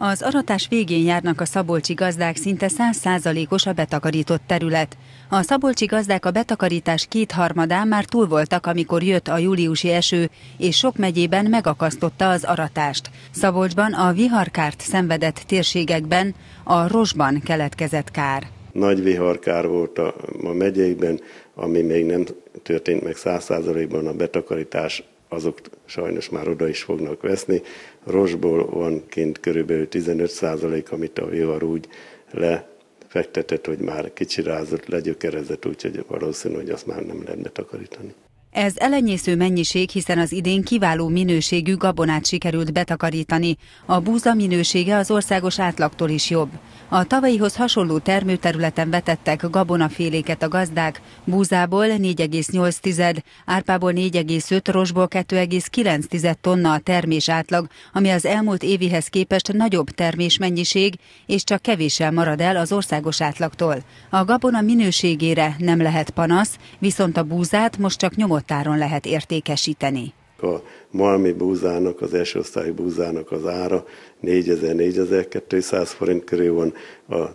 Az aratás végén járnak a szabolcsi gazdák, szinte százszázalékos a betakarított terület. A szabolcsi gazdák a betakarítás kétharmadán már túl voltak, amikor jött a júliusi eső, és sok megyében megakasztotta az aratást. Szabolcsban a viharkárt szenvedett térségekben, a rosban keletkezett kár. Nagy viharkár volt a, a megyékben, ami még nem történt meg százszázalékban a betakarítás azok sajnos már oda is fognak veszni. Rosból van kint körülbelül 15 amit a vihar úgy lefektetett, hogy már kicsirázott, legyökerezett, úgyhogy valószínű, hogy azt már nem lehetne takarítani. Ez elenyésző mennyiség, hiszen az idén kiváló minőségű gabonát sikerült betakarítani. A búza minősége az országos átlagtól is jobb. A tavalyihoz hasonló termőterületen vetettek gabonaféléket a gazdák, búzából 4,8, árpából 4,5, rosból 2,9 tonna a termés átlag, ami az elmúlt évihez képest nagyobb termésmennyiség, és csak kevéssel marad el az országos átlagtól. A gabona minőségére nem lehet panasz, viszont a búzát most csak nyomottáron lehet értékesíteni a malmi búzának, az első osztályú búzának az ára 4000-4200 forint körül van,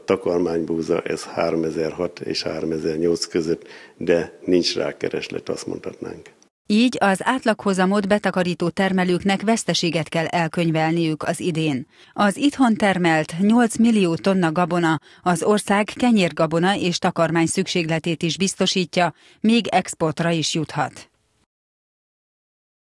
a búza ez 3006 és 3008 között, de nincs rákereslet, azt mondhatnánk. Így az átlaghozamot betakarító termelőknek veszteséget kell elkönyvelniük az idén. Az itthon termelt 8 millió tonna gabona az ország kenyérgabona és takarmány szükségletét is biztosítja, még exportra is juthat.